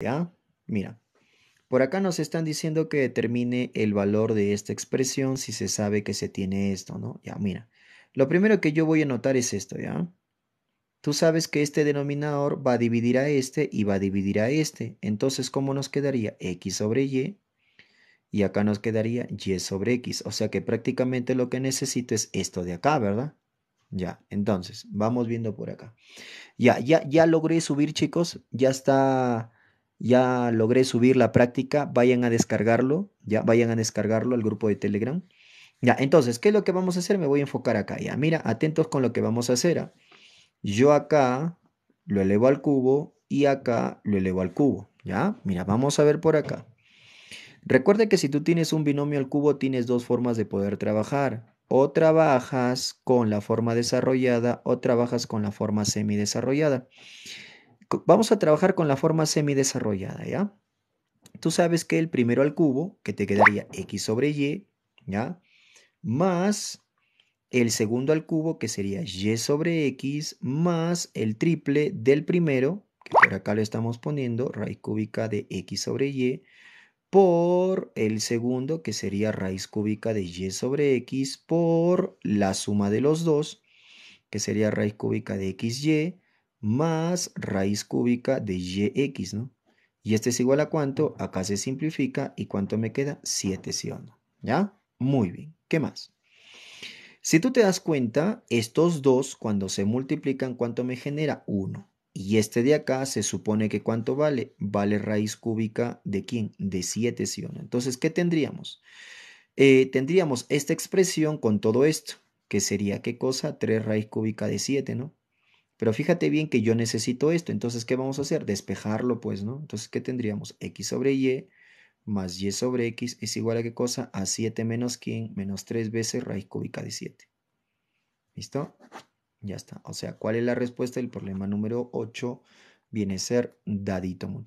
¿Ya? Mira, por acá nos están diciendo que determine el valor de esta expresión si se sabe que se tiene esto, ¿no? Ya, mira. Lo primero que yo voy a notar es esto, ¿ya? Tú sabes que este denominador va a dividir a este y va a dividir a este. Entonces, ¿cómo nos quedaría? X sobre Y. Y acá nos quedaría Y sobre X. O sea que prácticamente lo que necesito es esto de acá, ¿verdad? Ya, entonces, vamos viendo por acá. Ya, ya, ya logré subir, chicos. Ya está ya logré subir la práctica, vayan a descargarlo, ya vayan a descargarlo al grupo de Telegram. Ya, entonces, ¿qué es lo que vamos a hacer? Me voy a enfocar acá, ya. Mira, atentos con lo que vamos a hacer. ¿ah? Yo acá lo elevo al cubo y acá lo elevo al cubo, ya. Mira, vamos a ver por acá. Recuerda que si tú tienes un binomio al cubo, tienes dos formas de poder trabajar. O trabajas con la forma desarrollada o trabajas con la forma semidesarrollada. desarrollada Vamos a trabajar con la forma semidesarrollada, ¿ya? Tú sabes que el primero al cubo, que te quedaría x sobre y, ¿ya? Más el segundo al cubo, que sería y sobre x, más el triple del primero, que por acá lo estamos poniendo, raíz cúbica de x sobre y, por el segundo, que sería raíz cúbica de y sobre x, por la suma de los dos, que sería raíz cúbica de xy, más raíz cúbica de yx, ¿no? Y este es igual a cuánto, acá se simplifica y cuánto me queda, 7 sí ¿ya? Muy bien, ¿qué más? Si tú te das cuenta, estos dos cuando se multiplican, ¿cuánto me genera? 1. Y este de acá se supone que cuánto vale? Vale raíz cúbica de quién? De 7 sí Entonces, ¿qué tendríamos? Eh, tendríamos esta expresión con todo esto, que sería qué cosa? 3 raíz cúbica de 7, ¿no? Pero fíjate bien que yo necesito esto, entonces, ¿qué vamos a hacer? Despejarlo, pues, ¿no? Entonces, ¿qué tendríamos? X sobre Y más Y sobre X es igual a qué cosa? A 7 menos quién? menos 3 veces raíz cúbica de 7. ¿Listo? Ya está. O sea, ¿cuál es la respuesta del problema número 8? Viene a ser dadito, mucho.